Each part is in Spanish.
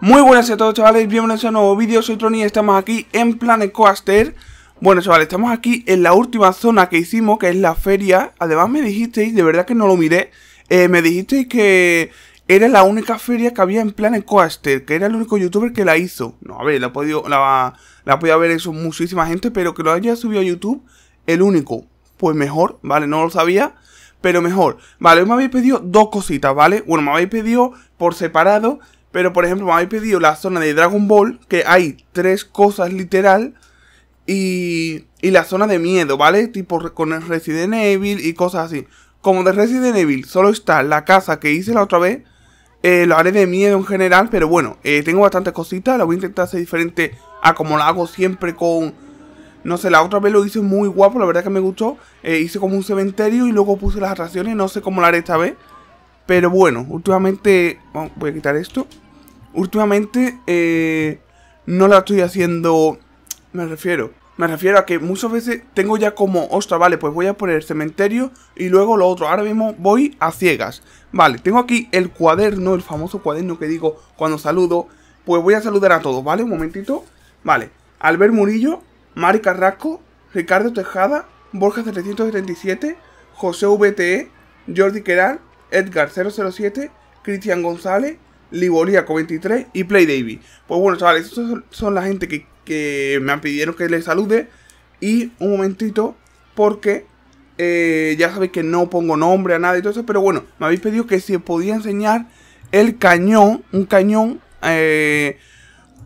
Muy buenas a todos chavales, bienvenidos a un nuevo vídeo, soy Tony y estamos aquí en Planet Coaster Bueno chavales, estamos aquí en la última zona que hicimos, que es la feria Además me dijisteis, de verdad que no lo miré eh, Me dijisteis que era la única feria que había en Planet Coaster Que era el único youtuber que la hizo No, a ver, la ha podido, la, la ha ver eso muchísima gente Pero que lo haya subido a YouTube, el único Pues mejor, vale, no lo sabía pero mejor, vale, hoy me habéis pedido dos cositas, ¿vale? Bueno, me habéis pedido por separado pero por ejemplo, me habéis pedido la zona de Dragon Ball, que hay tres cosas literal. Y, y la zona de miedo, ¿vale? Tipo con el Resident Evil y cosas así. Como de Resident Evil solo está la casa que hice la otra vez, eh, lo haré de miedo en general, pero bueno, eh, tengo bastantes cositas, lo voy a intentar hacer diferente a como lo hago siempre con... No sé, la otra vez lo hice muy guapo, la verdad que me gustó. Eh, hice como un cementerio y luego puse las atracciones, no sé cómo la haré esta vez. Pero bueno, últimamente... voy a quitar esto. Últimamente eh, no la estoy haciendo... Me refiero. Me refiero a que muchas veces tengo ya como, ostras, vale, pues voy a poner cementerio y luego lo otro. Ahora mismo voy a ciegas. Vale, tengo aquí el cuaderno, el famoso cuaderno que digo cuando saludo. Pues voy a saludar a todos, ¿vale? Un momentito. Vale, Albert Murillo, Mari Carrasco, Ricardo Tejada, Borja 777, José VTE, Jordi Queral, Edgar 007, Cristian González, Liboriaco 23 y Play Pues bueno, chavales, esos son la gente que, me han pedido que les salude. Y un momentito, porque eh, ya sabéis que no pongo nombre a nada y todo eso, pero bueno, me habéis pedido que se podía enseñar el cañón, un cañón eh,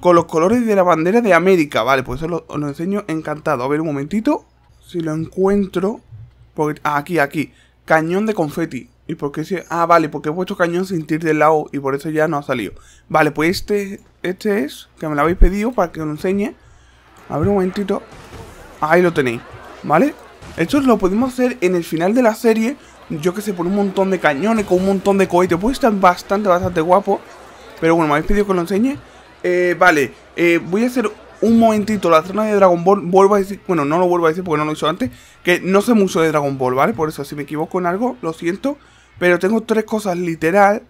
con los colores de la bandera de América. Vale, pues eso lo, os enseño encantado. A ver, un momentito, si lo encuentro. Porque, ah, aquí, aquí. Cañón de confeti. ¿Y por qué se...? Ah, vale, porque he puesto cañón sin tir del lado y por eso ya no ha salido. Vale, pues este, este es, que me lo habéis pedido para que os lo enseñe. A ver un momentito. Ahí lo tenéis, ¿vale? Esto lo podemos hacer en el final de la serie. Yo que sé, por un montón de cañones, con un montón de cohetes. Puede estar bastante, bastante guapo. Pero bueno, me habéis pedido que lo enseñe. Eh, vale, eh, voy a hacer un momentito la zona de Dragon Ball, vuelvo a decir, bueno, no lo vuelvo a decir porque no lo hizo antes, que no sé mucho de Dragon Ball, ¿vale? Por eso, si me equivoco en algo, lo siento. Pero tengo tres cosas literal.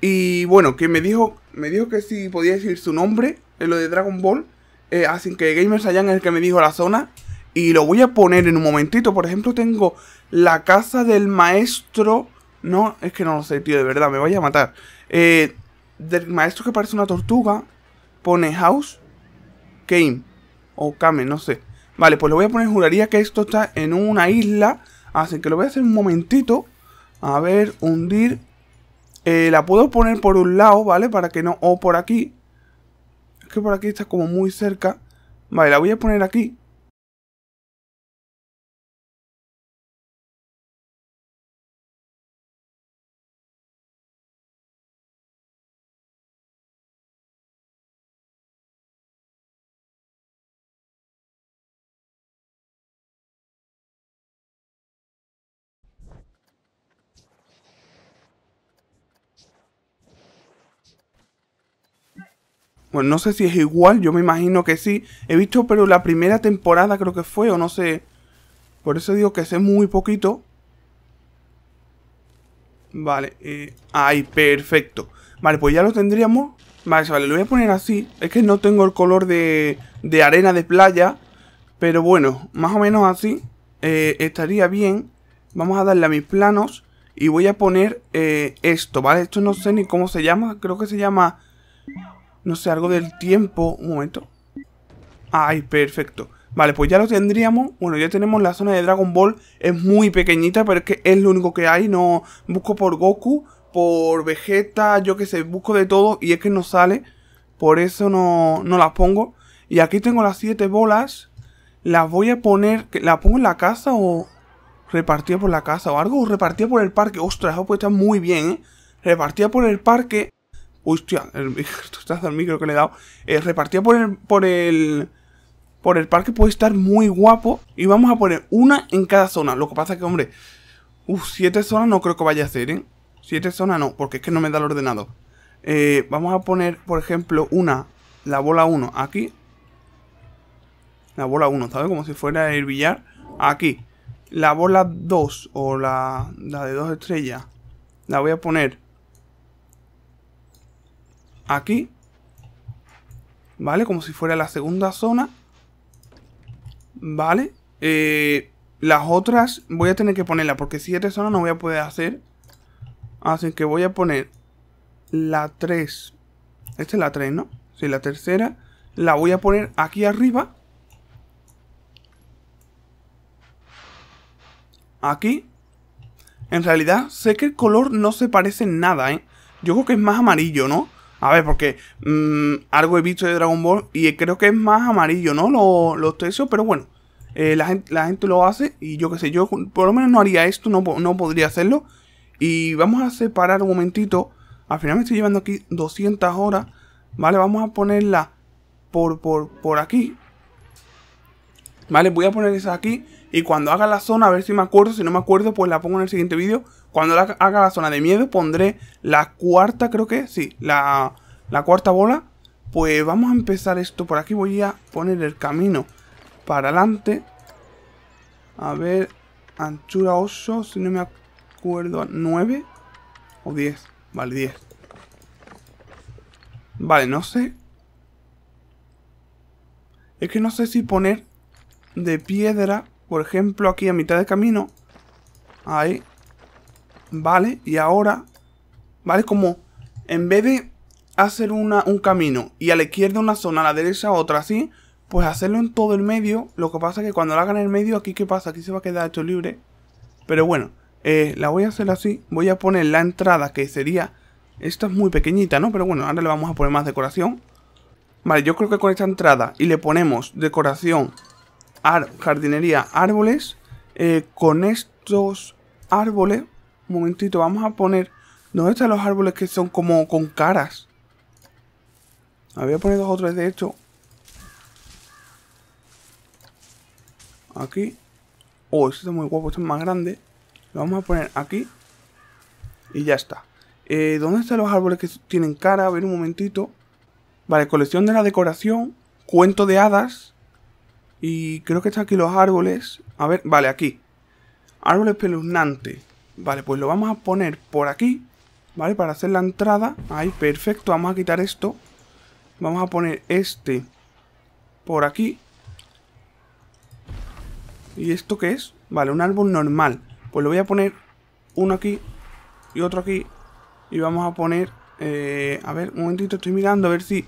Y bueno, que me dijo, me dijo que si podía decir su nombre en lo de Dragon Ball. Eh, así que Gamers allá en el que me dijo la zona. Y lo voy a poner en un momentito. Por ejemplo, tengo la casa del maestro. No, es que no lo sé, tío, de verdad, me vaya a matar. Eh, del maestro que parece una tortuga. Pone House. Game O Kame, no sé. Vale, pues lo voy a poner, juraría que esto está en una isla. Así que lo voy a hacer un momentito. A ver, hundir. Eh, la puedo poner por un lado, ¿vale? Para que no... O por aquí. Es que por aquí está como muy cerca. Vale, la voy a poner aquí. Pues no sé si es igual, yo me imagino que sí. He visto, pero la primera temporada creo que fue, o no sé. Por eso digo que sé muy poquito. Vale, eh, ahí, perfecto. Vale, pues ya lo tendríamos. Vale, vale, lo voy a poner así. Es que no tengo el color de, de arena de playa. Pero bueno, más o menos así eh, estaría bien. Vamos a darle a mis planos y voy a poner eh, esto, ¿vale? Esto no sé ni cómo se llama. Creo que se llama no sé, algo del tiempo. Un momento. Ay, perfecto. Vale, pues ya lo tendríamos. Bueno, ya tenemos la zona de Dragon Ball. Es muy pequeñita, pero es que es lo único que hay. No busco por Goku, por Vegeta, yo qué sé, busco de todo y es que no sale. Por eso no, no las pongo. Y aquí tengo las siete bolas. Las voy a poner... ¿La pongo en la casa o...? repartía por la casa o algo. O repartida por el parque. Ostras, eso puede muy bien, ¿eh? por el parque hostia, el micro que le he dado, eh, por el, por el, por el parque puede estar muy guapo y vamos a poner una en cada zona. Lo que pasa es que, hombre, siete zonas no creo que vaya a ser, ¿eh? Siete zonas no, porque es que no me da el ordenado. Eh, vamos a poner, por ejemplo, una, la bola 1 aquí. La bola 1, ¿sabes? Como si fuera el billar. Aquí. La bola 2 o la, la de dos estrellas. La voy a poner aquí, ¿vale? Como si fuera la segunda zona, ¿vale? Eh, las otras voy a tener que ponerla porque siete zonas no voy a poder hacer. Así que voy a poner la 3. Esta es la 3, ¿no? Sí, la tercera. La voy a poner aquí arriba. Aquí. En realidad, sé que el color no se parece en nada, ¿eh? Yo creo que es más amarillo, ¿no? A ver, porque mm, algo he visto de Dragon Ball y creo que es más amarillo, ¿no? Los, los pero bueno. Eh, la, gente, lo hace y yo qué sé, yo por lo menos no haría esto, no, podría hacerlo. Y vamos a separar un momentito. Al final me estoy llevando aquí 200 horas. Vale, vamos a ponerla por, por, por aquí. Vale, voy a poner esa aquí. Y cuando haga la zona, a ver si me acuerdo. Si no me acuerdo, pues la pongo en el siguiente vídeo. Cuando haga la zona de miedo pondré la cuarta, creo que, sí, la, la cuarta bola. Pues vamos a empezar esto por aquí. Voy a poner el camino para adelante. A ver, anchura 8, si no me acuerdo, 9 o 10. Vale, 10. Vale, no sé. Es que no sé si poner de piedra, por ejemplo, aquí a mitad de camino. Ahí, ¿vale? Y ahora, ¿vale? Como en vez de hacer una, un camino y a la izquierda una zona, a la derecha otra, así, pues hacerlo en todo el medio. Lo que pasa es que cuando lo hagan en el medio, aquí qué pasa, aquí se va a quedar hecho libre. Pero bueno, eh, la voy a hacer así. Voy a poner la entrada que sería... Esta es muy pequeñita, ¿no? Pero bueno, ahora le vamos a poner más decoración. Vale, yo creo que con esta entrada y le ponemos decoración, jardinería, árboles. Eh, con estos árboles un momentito, vamos a poner... ¿Dónde están los árboles que son como con caras? Había puesto dos o de hecho. Aquí. Oh, este está muy guapo, este es más grande. Lo vamos a poner aquí. Y ya está. Eh, ¿Dónde están los árboles que tienen cara? A ver un momentito. Vale, colección de la decoración. Cuento de hadas. Y creo que están aquí los árboles. A ver, vale, aquí. Árboles peluznantes. Vale, pues lo vamos a poner por aquí, ¿vale? Para hacer la entrada. Ahí, perfecto. Vamos a quitar esto. Vamos a poner este por aquí. ¿Y esto qué es? Vale, un árbol normal. Pues lo voy a poner uno aquí y otro aquí. Y vamos a poner... Eh, a ver, un momentito, estoy mirando a ver si...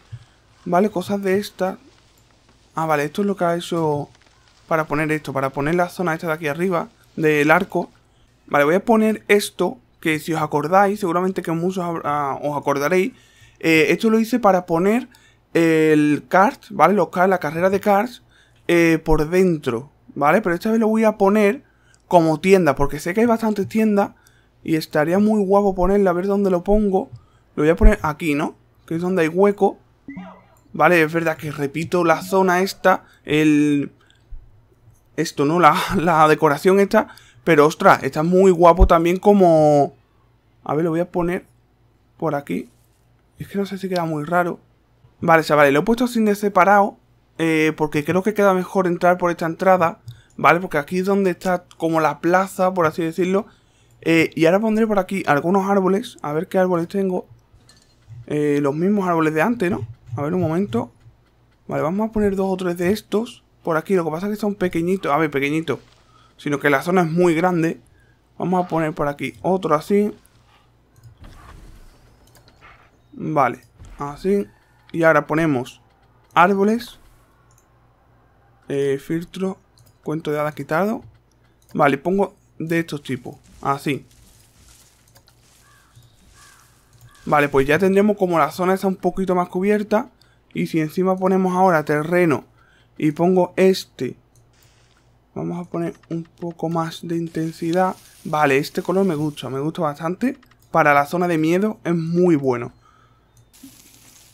Vale, cosas de estas. Ah, vale, esto es lo que ha hecho para poner esto. Para poner la zona esta de aquí arriba, del arco. Vale, voy a poner esto, que si os acordáis, seguramente que muchos ah, os acordaréis. Eh, esto lo hice para poner el kart, ¿vale? la carrera de karts eh, por dentro, ¿vale? Pero esta vez lo voy a poner como tienda, porque sé que hay bastantes tiendas y estaría muy guapo ponerla, a ver dónde lo pongo. Lo voy a poner aquí, ¿no? Que es donde hay hueco. Vale, es verdad que repito la zona esta, el... Esto, ¿no? La, la decoración esta pero ostras, está muy guapo también como... A ver, lo voy a poner por aquí. Es que no sé si queda muy raro. Vale, vale, lo he puesto sin de separado. Eh, porque creo que queda mejor entrar por esta entrada. ¿Vale? Porque aquí es donde está como la plaza, por así decirlo. Eh, y ahora pondré por aquí algunos árboles. A ver qué árboles tengo. Eh, los mismos árboles de antes, ¿no? A ver, un momento. Vale, vamos a poner dos o tres de estos por aquí. Lo que pasa es que son pequeñitos. A ver, pequeñitos sino que la zona es muy grande. Vamos a poner por aquí otro así. Vale, así. Y ahora ponemos árboles. Eh, filtro, cuento de hadas quitado. Vale, pongo de estos tipos, así. Vale, pues ya tendremos como la zona está un poquito más cubierta. Y si encima ponemos ahora terreno y pongo este Vamos a poner un poco más de intensidad. Vale, este color me gusta, me gusta bastante. Para la zona de miedo es muy bueno.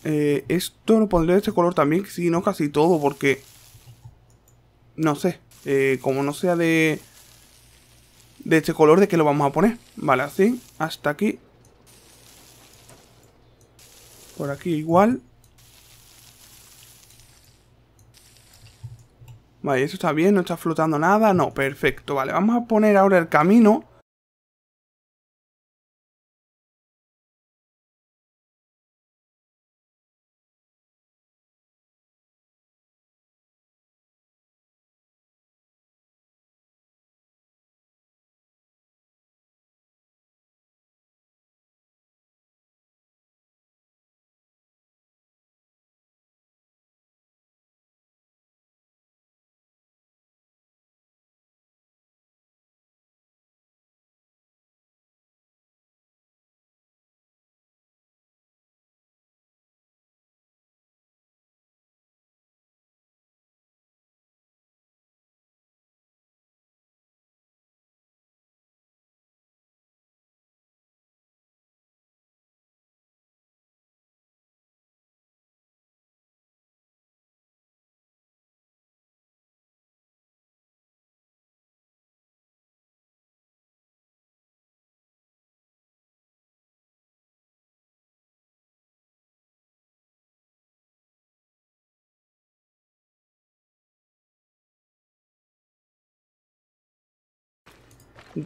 Eh, esto lo pondré de este color también, si no casi todo, porque... No sé, eh, como no sea de... De este color, ¿de qué lo vamos a poner? Vale, así, hasta aquí. Por aquí igual. Vale, eso está bien, no está flotando nada. No, perfecto. Vale, vamos a poner ahora el camino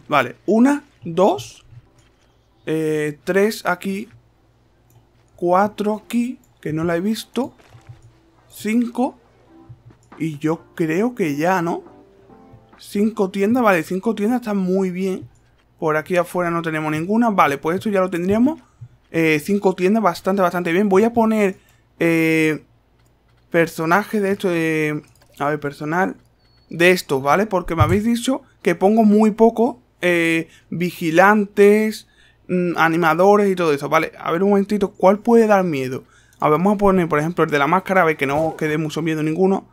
Vale, una, dos, eh, tres aquí, cuatro aquí, que no la he visto, cinco, y yo creo que ya, ¿no? Cinco tiendas, vale, cinco tiendas están muy bien. Por aquí afuera no tenemos ninguna. Vale, pues esto ya lo tendríamos. Eh, cinco tiendas, bastante, bastante bien. Voy a poner eh, personaje personajes de esto. a ver, personal de esto ¿vale? Porque me habéis dicho que pongo muy poco eh, vigilantes, mm, animadores y todo eso, ¿vale? A ver un momentito, ¿cuál puede dar miedo? A ver, vamos a poner, por ejemplo, el de la máscara, a ver que no quede mucho miedo ninguno.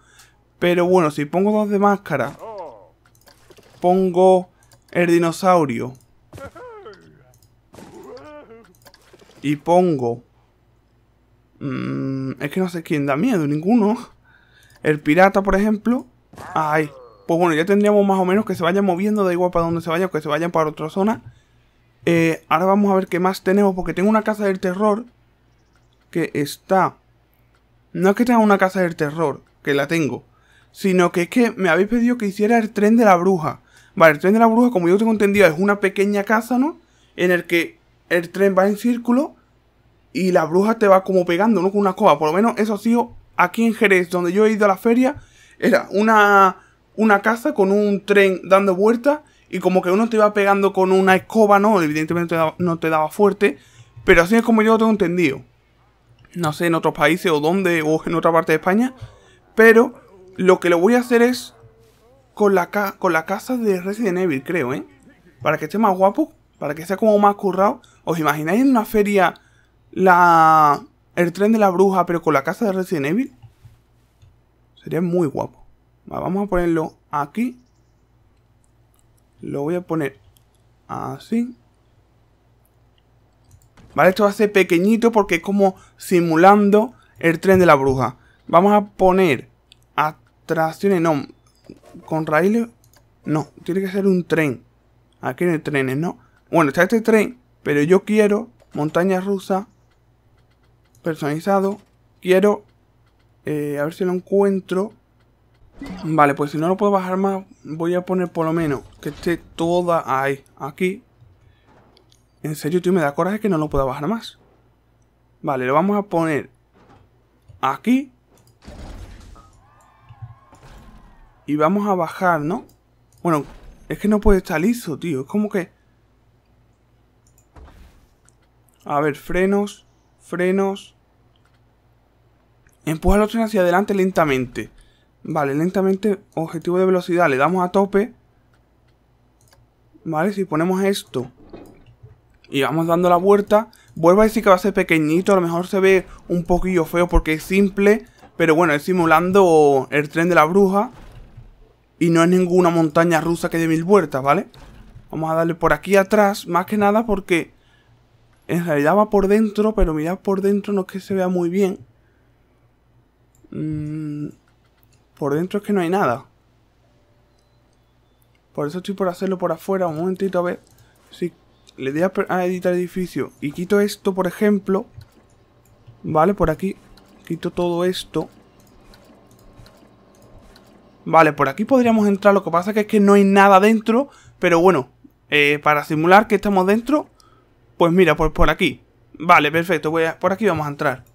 Pero bueno, si pongo dos de máscara, pongo el dinosaurio. Y pongo... Mm, es que no sé quién da miedo, ninguno. El pirata, por ejemplo. Ay, pues bueno, ya tendríamos más o menos que se vayan moviendo, da igual para donde se vayan, que se vayan para otra zona. Eh, ahora vamos a ver qué más tenemos, porque tengo una casa del terror que está... No es que tenga una casa del terror, que la tengo, sino que es que me habéis pedido que hiciera el tren de la bruja. Vale, el tren de la bruja, como yo tengo entendido, es una pequeña casa, ¿no? En el que el tren va en círculo y la bruja te va como pegando, ¿no? Con una escoba. Por lo menos eso ha sido aquí en Jerez, donde yo he ido a la feria. Era una una casa con un tren dando vueltas y como que uno te iba pegando con una escoba, ¿no? Evidentemente no te daba, fuerte, pero así es como yo lo tengo entendido. No sé en otros países o dónde o en otra parte de España, pero lo que lo voy a hacer es con la, con la casa de Resident Evil, creo, ¿eh? Para que esté más guapo, para que sea como más currado. ¿Os imagináis en una feria la el tren de la bruja, pero con la casa de Resident Evil? Sería muy guapo. Vamos a ponerlo aquí. Lo voy a poner así. ¿Vale? Esto va a ser pequeñito porque es como simulando el tren de la bruja. Vamos a poner atracciones, no, con raíles, no, tiene que ser un tren. Aquí en el trenes, ¿no? Bueno, está este tren, pero yo quiero montaña rusa personalizado. Quiero, eh, a ver si lo encuentro. Vale, pues si no lo puedo bajar más, voy a poner por lo menos que esté toda ahí, aquí. En serio, tío, me da coraje que no lo pueda bajar más. Vale, lo vamos a poner aquí. Y vamos a bajar, ¿no? Bueno, es que no puede estar liso, tío. Es como que... A ver, frenos, frenos. Empuja el otro hacia adelante lentamente. Vale, lentamente, objetivo de velocidad, le damos a tope. Vale, si ponemos esto y vamos dando la vuelta, vuelvo a decir que va a ser pequeñito, a lo mejor se ve un poquillo feo porque es simple, pero bueno, es simulando el tren de la bruja y no es ninguna montaña rusa que dé mil vueltas, ¿vale? Vamos a darle por aquí atrás, más que nada porque en realidad va por dentro, pero mirad por dentro no es que se vea muy bien. Mmm por dentro es que no hay nada. Por eso estoy por hacerlo por afuera. Un momentito a ver. Si le doy a, editar edificio y quito esto, por ejemplo. Vale, por aquí. Quito todo esto. Vale, por aquí podríamos entrar. Lo que pasa que es que no hay nada dentro. Pero bueno, eh, para simular que estamos dentro. Pues mira, pues por aquí. Vale, perfecto. Voy por aquí vamos a entrar.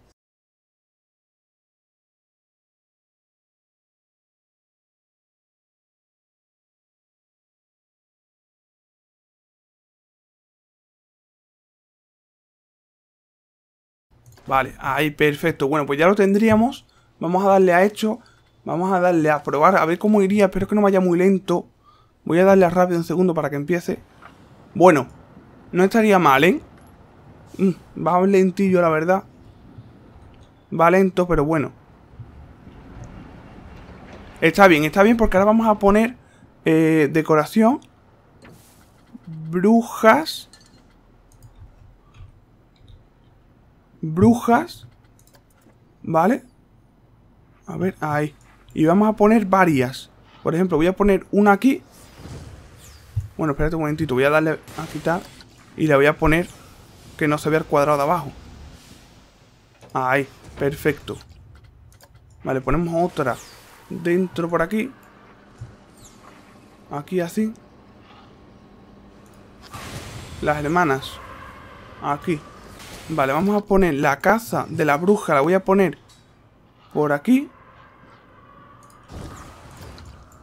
Vale, ahí, perfecto. Bueno, pues ya lo tendríamos. Vamos a darle a hecho. Vamos a darle a probar, a ver cómo iría. Espero que no vaya muy lento. Voy a darle a rápido un segundo para que empiece. Bueno, no estaría mal, ¿eh? Mm, va lentillo, la verdad. Va lento, pero bueno. Está bien, está bien, porque ahora vamos a poner eh, decoración. Brujas. brujas, ¿vale? A ver, ahí. Y vamos a poner varias. Por ejemplo, voy a poner una aquí. Bueno, espérate un momentito. Voy a darle a quitar. Y le voy a poner que no se vea el cuadrado abajo. Ahí, perfecto. Vale, ponemos otra dentro por aquí. Aquí así. Las hermanas. Aquí. Vale, vamos a poner la casa de la bruja. La voy a poner por aquí.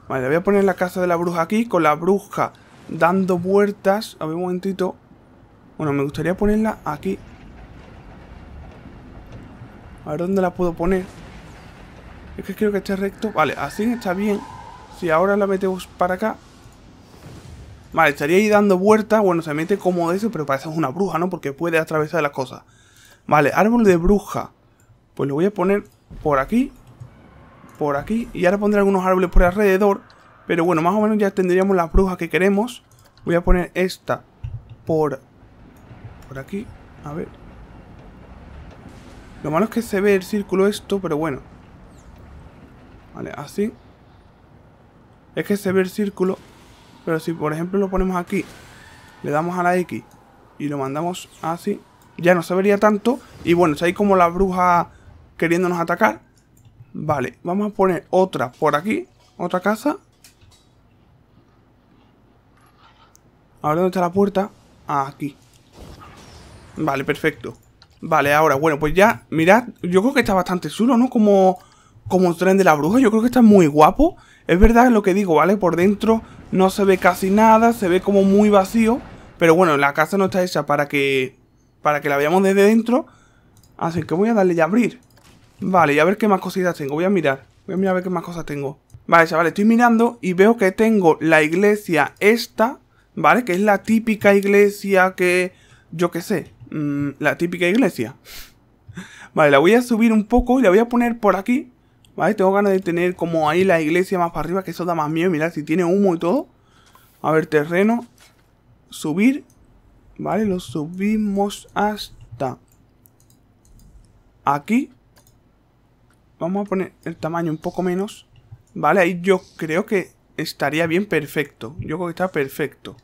Vale, voy a poner la casa de la bruja aquí. Con la bruja dando vueltas. A ver un momentito. Bueno, me gustaría ponerla aquí. A ver dónde la puedo poner. Es que creo que esté recto. Vale, así está bien. Si ahora la metemos para acá. Vale, estaría ahí dando vueltas. Bueno, se mete como de eso, pero parece una bruja, ¿no? Porque puede atravesar las cosas. Vale, árbol de bruja. Pues lo voy a poner por aquí. Por aquí. Y ahora pondré algunos árboles por alrededor. Pero bueno, más o menos ya tendríamos las brujas que queremos. Voy a poner esta por... Por aquí. A ver. Lo malo es que se ve el círculo esto, pero bueno. Vale, así. Es que se ve el círculo. Pero si por ejemplo lo ponemos aquí, le damos a la X y lo mandamos así, ya no se vería tanto. Y bueno, si hay como la bruja queriéndonos atacar. Vale, vamos a poner otra por aquí, otra casa. Ahora, ¿dónde está la puerta? aquí. Vale, perfecto. Vale, ahora, bueno, pues ya, mirad, yo creo que está bastante chulo, ¿no? Como, como el tren de la bruja, yo creo que está muy guapo. Es verdad lo que digo, ¿vale? Por dentro no se ve casi nada, se ve como muy vacío, pero bueno, la casa no está hecha para que, para que la veamos desde dentro, así que voy a darle a abrir. Vale, y a ver qué más cositas tengo, voy a mirar, voy a mirar a ver qué más cosas tengo. Vale, chavales, estoy mirando y veo que tengo la iglesia esta, ¿vale? Que es la típica iglesia que, yo qué sé, mm, la típica iglesia. Vale, la voy a subir un poco y la voy a poner por aquí, Vale, tengo ganas de tener como ahí la iglesia más para arriba, que eso da más miedo. Mirad, si tiene humo y todo. A ver, terreno. Subir. Vale, lo subimos hasta aquí. Vamos a poner el tamaño un poco menos. Vale, ahí yo creo que estaría bien perfecto. Yo creo que está perfecto.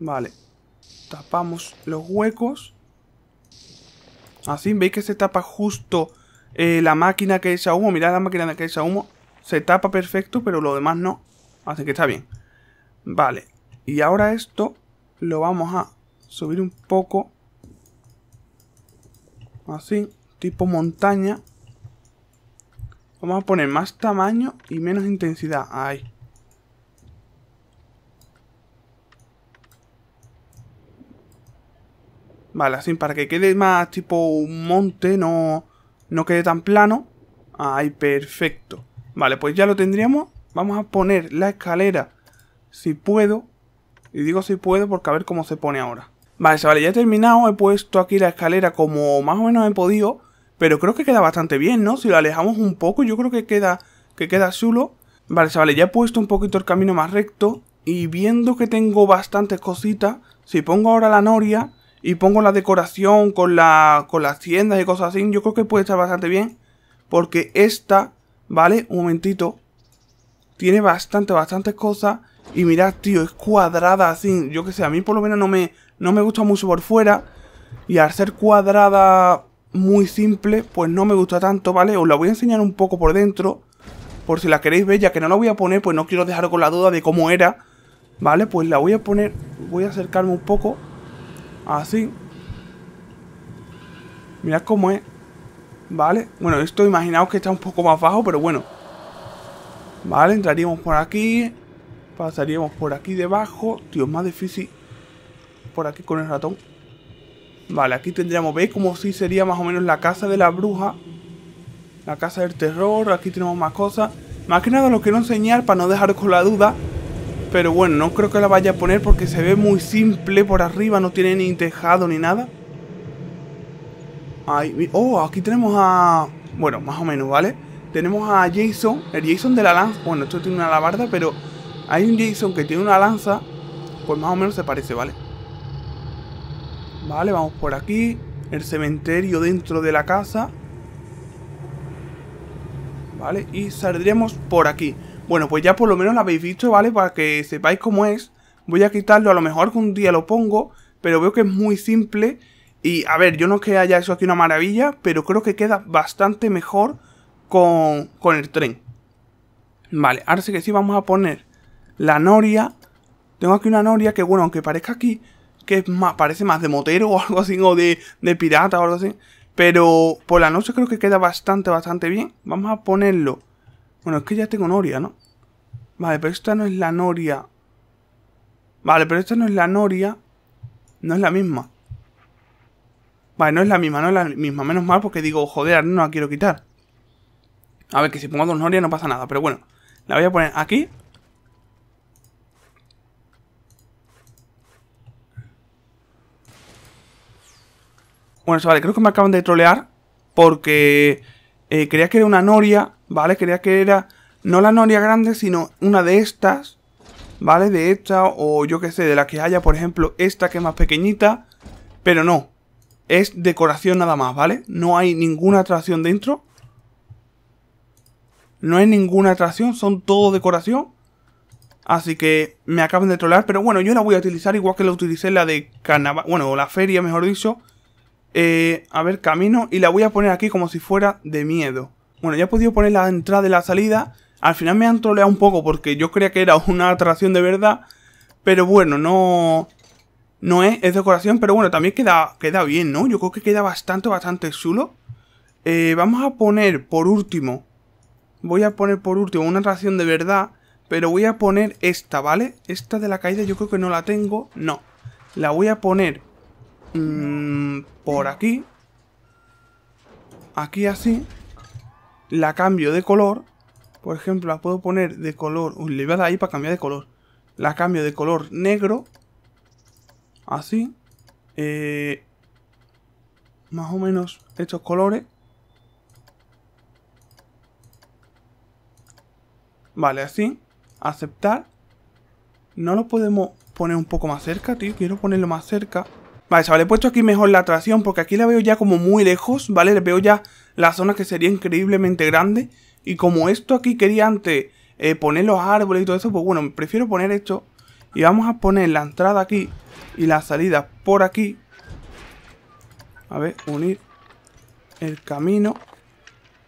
Vale. Tapamos los huecos. Así, veis que se tapa justo eh, la máquina que a humo, mirad la máquina que echa humo. Se tapa perfecto, pero lo demás no. Así que está bien. Vale. Y ahora esto lo vamos a subir un poco. Así, tipo montaña. Vamos a poner más tamaño y menos intensidad. Ahí. Vale, así para que quede más tipo un monte, no no quede tan plano. Ahí, perfecto. Vale, pues ya lo tendríamos. Vamos a poner la escalera, si puedo. Y digo si puedo porque a ver cómo se pone ahora. Vale, vale, ya he terminado. He puesto aquí la escalera como más o menos he podido. Pero creo que queda bastante bien, ¿no? Si lo alejamos un poco, yo creo que queda, que queda chulo. Vale, vale, ya he puesto un poquito el camino más recto. Y viendo que tengo bastantes cositas, si pongo ahora la noria, y pongo la decoración con, la, con las tiendas y cosas así, yo creo que puede estar bastante bien. Porque esta, ¿vale? Un momentito. Tiene bastante, bastantes cosas. Y mirad, tío, es cuadrada así. Yo que sé, a mí por lo menos no me, no me gusta mucho por fuera. Y al ser cuadrada muy simple, pues no me gusta tanto, ¿vale? Os la voy a enseñar un poco por dentro. Por si la queréis ver, ya que no la voy a poner, pues no quiero dejar con la duda de cómo era. ¿Vale? Pues la voy a poner... Voy a acercarme un poco. Así. Mirad cómo es. ¿Vale? Bueno, esto imaginaos que está un poco más bajo, pero bueno. Vale, entraríamos por aquí. Pasaríamos por aquí debajo. Tío, es más difícil por aquí con el ratón. Vale, aquí tendríamos, ¿veis? Como si sería más o menos la casa de la bruja. La casa del terror. Aquí tenemos más cosas. Más que nada lo quiero enseñar para no dejar con la duda pero bueno, no creo que la vaya a poner porque se ve muy simple por arriba, no tiene ni tejado ni nada. oh, aquí tenemos a... Bueno, más o menos, ¿vale? Tenemos a Jason, el Jason de la lanza. Bueno, esto tiene una alabarda, pero hay un Jason que tiene una lanza. Pues más o menos se parece, ¿vale? Vale, vamos por aquí. El cementerio dentro de la casa. Vale, y saldremos por aquí. Bueno, pues ya por lo menos la habéis visto, ¿vale? Para que sepáis cómo es. Voy a quitarlo, a lo mejor que un día lo pongo, pero veo que es muy simple. Y a ver, yo no es que haya eso aquí una maravilla, pero creo que queda bastante mejor con, el tren. Vale, ahora sí que sí vamos a poner la noria. Tengo aquí una noria que, bueno, aunque parezca aquí, que es más, parece más de motero o algo así, o de, de pirata o algo así. Pero por la noche creo que queda bastante, bastante bien. Vamos a ponerlo. Bueno, es que ya tengo noria, ¿no? Vale, pero esta no es la noria. Vale, pero esta no es la noria. No es la misma. Vale, no es la misma, no es la misma. Menos mal porque digo, joder, no la quiero quitar. A ver, que si pongo dos norias no pasa nada. Pero bueno, la voy a poner aquí. Bueno, vale, creo que me acaban de trolear porque eh, creía que era una noria, ¿vale? Creía que era no la noria grande, sino una de estas, ¿vale? De esta o yo qué sé, de la que haya, por ejemplo, esta que es más pequeñita, pero no. Es decoración nada más, ¿vale? No hay ninguna atracción dentro. No hay ninguna atracción, son todo decoración. Así que me acaban de trolar. pero bueno, yo la voy a utilizar igual que la utilicé la de carnaval, bueno, la feria, mejor dicho. Eh, a ver, camino y la voy a poner aquí como si fuera de miedo. Bueno, ya he podido poner la entrada y la salida al final me han troleado un poco porque yo creía que era una atracción de verdad. Pero bueno, no... No es, es decoración, pero bueno, también queda, queda bien, ¿no? Yo creo que queda bastante, bastante chulo. Eh, vamos a poner por último... Voy a poner por último una atracción de verdad. Pero voy a poner esta, ¿vale? Esta de la caída yo creo que no la tengo. No. La voy a poner mm, por aquí. Aquí así. La cambio de color. Por ejemplo, la puedo poner de color. Uy, le voy a dar ahí para cambiar de color. La cambio de color negro. Así. Eh, más o menos estos colores. Vale, así. Aceptar. No lo podemos poner un poco más cerca, tío. Quiero ponerlo más cerca. Vale, se he puesto aquí mejor la atracción porque aquí la veo ya como muy lejos, ¿vale? Le veo ya la zona que sería increíblemente grande. Y como esto aquí quería antes eh, poner los árboles y todo eso, pues bueno, prefiero poner esto. Y vamos a poner la entrada aquí y la salida por aquí. A ver, unir el camino.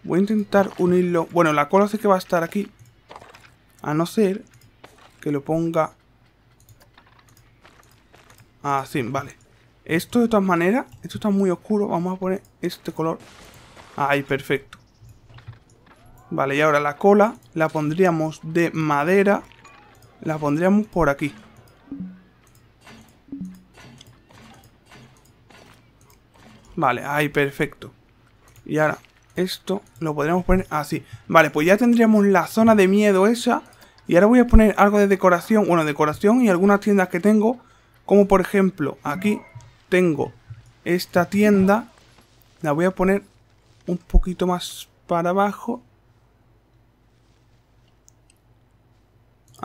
Voy a intentar unirlo. Bueno, la cola sé que va a estar aquí. A no ser que lo ponga así, vale. Esto de todas maneras, esto está muy oscuro. Vamos a poner este color. Ahí, perfecto. Vale, y ahora la cola la pondríamos de madera. La pondríamos por aquí. Vale, ahí, perfecto. Y ahora esto lo podríamos poner así. Vale, pues ya tendríamos la zona de miedo esa. Y ahora voy a poner algo de decoración. Bueno, decoración y algunas tiendas que tengo. Como por ejemplo, aquí tengo esta tienda. La voy a poner un poquito más para abajo.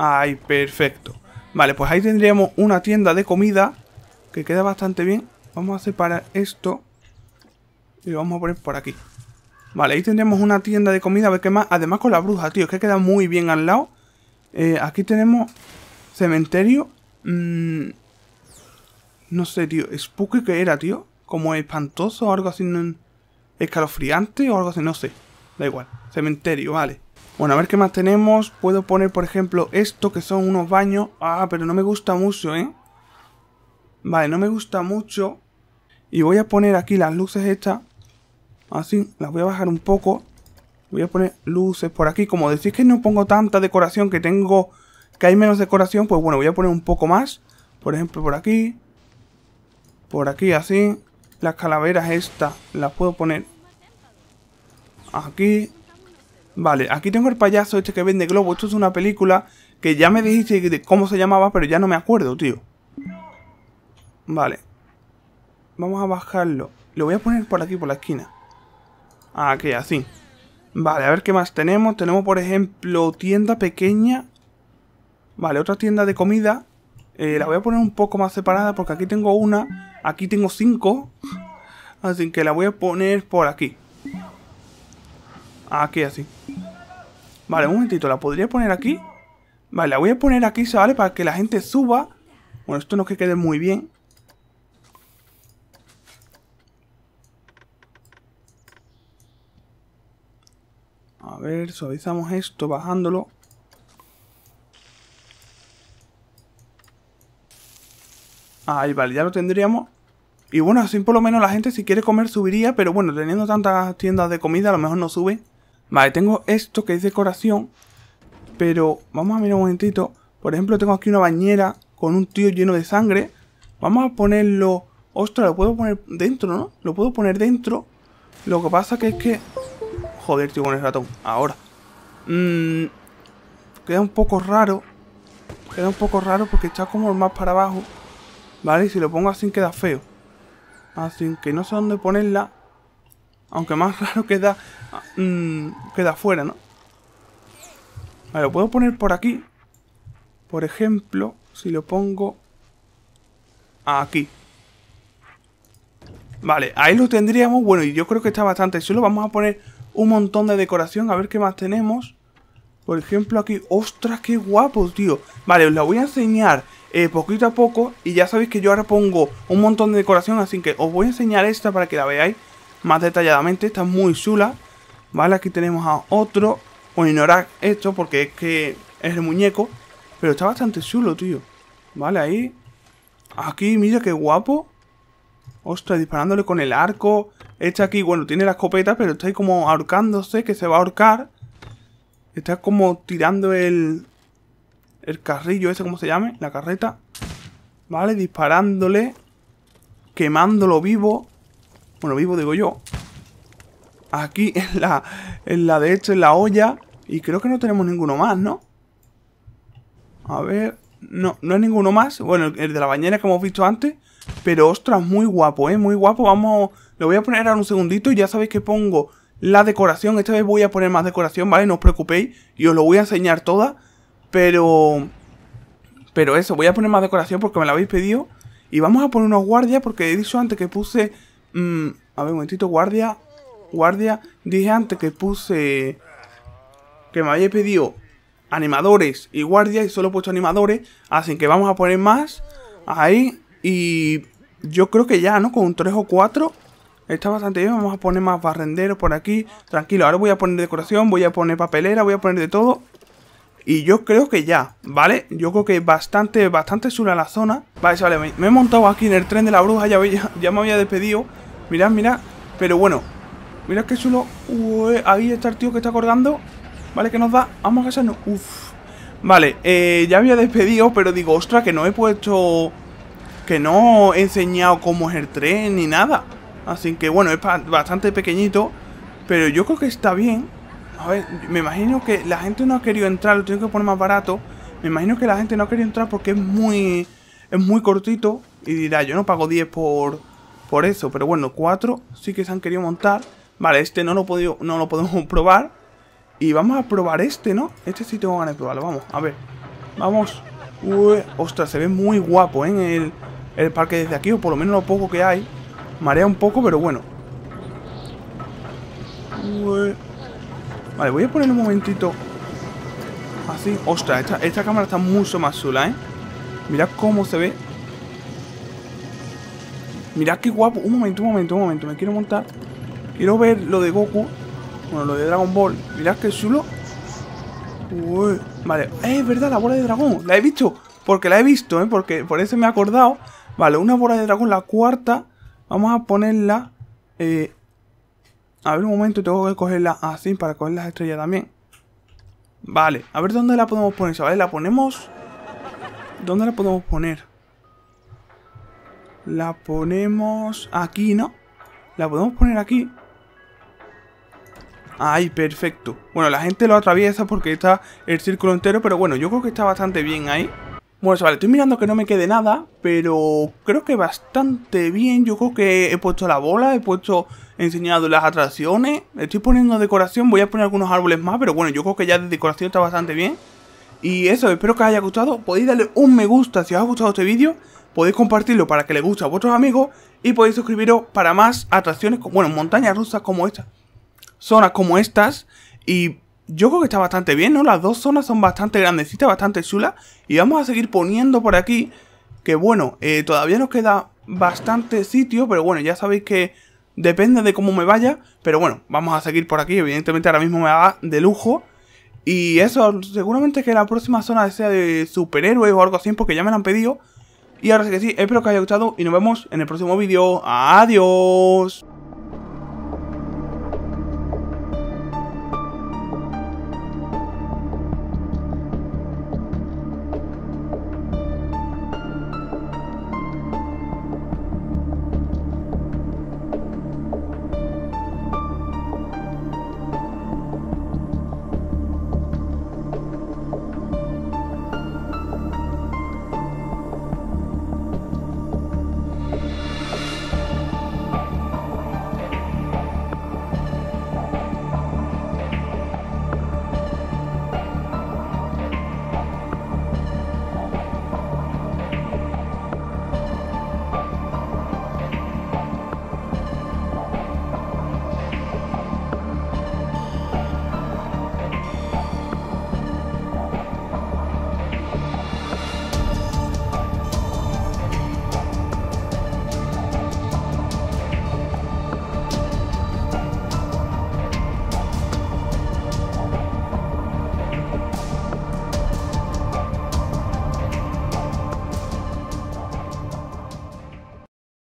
Ay, perfecto. Vale, pues ahí tendríamos una tienda de comida que queda bastante bien. Vamos a separar esto y lo vamos a poner por aquí. Vale, ahí tendríamos una tienda de comida, a ver qué más. Además con la bruja, tío, es que queda muy bien al lado. Eh, aquí tenemos cementerio. Mm, no sé, tío, spooky que era, tío. Como espantoso o algo así, escalofriante o algo así, no sé. Da igual, cementerio, vale. Bueno, a ver qué más tenemos. Puedo poner, por ejemplo, esto que son unos baños. Ah, pero no me gusta mucho, ¿eh? Vale, no me gusta mucho. Y voy a poner aquí las luces estas. Así, las voy a bajar un poco. Voy a poner luces por aquí. Como decís que no pongo tanta decoración, que tengo... Que hay menos decoración, pues bueno, voy a poner un poco más. Por ejemplo, por aquí. Por aquí, así. Las calaveras estas las puedo poner aquí. Vale, aquí tengo el payaso este que vende globo. Esto es una película que ya me dijiste cómo se llamaba, pero ya no me acuerdo, tío. Vale. Vamos a bajarlo. Lo voy a poner por aquí, por la esquina. Ah, aquí, así. Vale, a ver qué más tenemos. Tenemos, por ejemplo, tienda pequeña. Vale, otra tienda de comida. Eh, la voy a poner un poco más separada porque aquí tengo una. Aquí tengo cinco. Así que la voy a poner por aquí. Aquí, así. Vale, un momentito, la podría poner aquí. Vale, la voy a poner aquí, ¿sabes? Para que la gente suba. Bueno, esto no es que quede muy bien. A ver, suavizamos esto bajándolo. Ahí, vale, ya lo tendríamos. Y bueno, así por lo menos la gente si quiere comer subiría, pero bueno, teniendo tantas tiendas de comida a lo mejor no sube. Vale, tengo esto que es decoración, pero vamos a mirar un momentito. Por ejemplo, tengo aquí una bañera con un tío lleno de sangre. Vamos a ponerlo... Ostras, lo puedo poner dentro, ¿no? Lo puedo poner dentro. Lo que pasa que es que... Joder, tío, con el ratón. Ahora. Mm, queda un poco raro. Queda un poco raro porque está como más para abajo. ¿Vale? si lo pongo así queda feo. Así que no sé dónde ponerla. Aunque más raro queda... Mm, queda fuera, ¿no? Vale, lo puedo poner por aquí. Por ejemplo, si lo pongo... Aquí. Vale, ahí lo tendríamos. Bueno, y yo creo que está bastante solo. Vamos a poner un montón de decoración. A ver qué más tenemos. Por ejemplo, aquí... ¡Ostras, qué guapo, tío! Vale, os la voy a enseñar... Eh, poquito a poco y ya sabéis que yo ahora pongo un montón de decoración así que os voy a enseñar esta para que la veáis más detalladamente. Está muy chula. ¿Vale? Aquí tenemos a otro. O ignorar esto porque es que es el muñeco. Pero está bastante chulo, tío. Vale, ahí. Aquí, mira qué guapo. Ostras, disparándole con el arco. Este aquí, bueno, tiene la escopeta, pero está ahí como ahorcándose, que se va a ahorcar. Está como tirando el... El carrillo ese, como se llame, la carreta. Vale, disparándole. Quemándolo vivo. Bueno, vivo digo yo. Aquí en la, en la de hecho, en la olla. Y creo que no tenemos ninguno más, ¿no? A ver... No, no hay ninguno más. Bueno, el de la bañera que hemos visto antes. Pero, ostras, muy guapo, ¿eh? Muy guapo. Vamos... Lo voy a poner ahora un segundito. Y Ya sabéis que pongo la decoración. Esta vez voy a poner más decoración, ¿vale? No os preocupéis. Y os lo voy a enseñar toda. Pero... Pero eso, voy a poner más decoración porque me la habéis pedido. Y vamos a poner unos guardias porque he dicho antes que puse Mm, a ver, un momentito, guardia. Guardia. Dije antes que puse... Que me había pedido animadores y guardia y solo he puesto animadores. Así que vamos a poner más ahí. Y yo creo que ya, ¿no? Con 3 o 4 está bastante bien. Vamos a poner más barrenderos por aquí. Tranquilo, ahora voy a poner decoración, voy a poner papelera, voy a poner de todo. Y yo creo que ya, ¿vale? Yo creo que es bastante, bastante sur la zona. Vale, vale, me, he montado aquí en el tren de la bruja, ya, ya, me había despedido. Mirad, mirad. Pero bueno, mirad que chulo. ahí está el tío que está acordando. Vale, que nos da. Vamos a casarnos. Uf. Vale, eh, ya había despedido, pero digo, ostras, que no he puesto... Que no he enseñado cómo es el tren ni nada. Así que bueno, es bastante pequeñito. Pero yo creo que está bien. A ver, me imagino que la gente no ha querido entrar, lo tengo que poner más barato. Me imagino que la gente no ha querido entrar porque es muy es muy cortito y dirá, yo no pago 10 por, por eso. Pero bueno, 4 sí que se han querido montar. Vale, este no lo, podido, no lo podemos probar. Y vamos a probar este, ¿no? Este sí tengo ganas de probarlo, vamos, a ver. Vamos. Uy, ostras, se ve muy guapo, ¿eh? en El, el parque desde aquí, o por lo menos lo poco que hay. Marea un poco, pero bueno. Uy. Vale, voy a poner un momentito así. Ostras, esta, esta cámara está mucho más chula, ¿eh? Mirad cómo se ve. Mirad qué guapo. Un momento, un momento, un momento. Me quiero montar. Quiero ver lo de Goku. Bueno, lo de Dragon Ball. Mirad qué chulo. Vale. Eh, es verdad, la bola de dragón. La he visto. Porque la he visto, ¿eh? Porque por eso me he acordado. Vale, una bola de dragón, la cuarta. Vamos a ponerla eh, a ver, un momento, tengo que cogerla así ah, para coger las estrellas también. Vale, a ver dónde la podemos poner, ¿Sabes? La ponemos... ¿Dónde la podemos poner? La ponemos aquí, ¿no? La podemos poner aquí. Ay, perfecto. Bueno, la gente lo atraviesa porque está el círculo entero, pero bueno, yo creo que está bastante bien ahí. Bueno, chavales, estoy mirando que no me quede nada, pero creo que bastante bien. Yo creo que he puesto la bola, he puesto, enseñado las atracciones. Estoy poniendo decoración, voy a poner algunos árboles más, pero bueno, yo creo que ya de decoración está bastante bien. Y eso, espero que os haya gustado. Podéis darle un me gusta si os ha gustado este vídeo. Podéis compartirlo para que le guste a vuestros amigos. Y podéis suscribiros para más atracciones, bueno, montañas rusas como estas. Zonas como estas. Y yo creo que está bastante bien, ¿no? Las dos zonas son bastante grandecitas, bastante chulas. Y vamos a seguir poniendo por aquí, que bueno, eh, todavía nos queda bastante sitio, pero bueno, ya sabéis que depende de cómo me vaya. Pero bueno, vamos a seguir por aquí, evidentemente ahora mismo me va de lujo. Y eso, seguramente que la próxima zona sea de superhéroes o algo así, porque ya me lo han pedido. Y ahora sí que sí, espero que os haya gustado y nos vemos en el próximo vídeo. Adiós.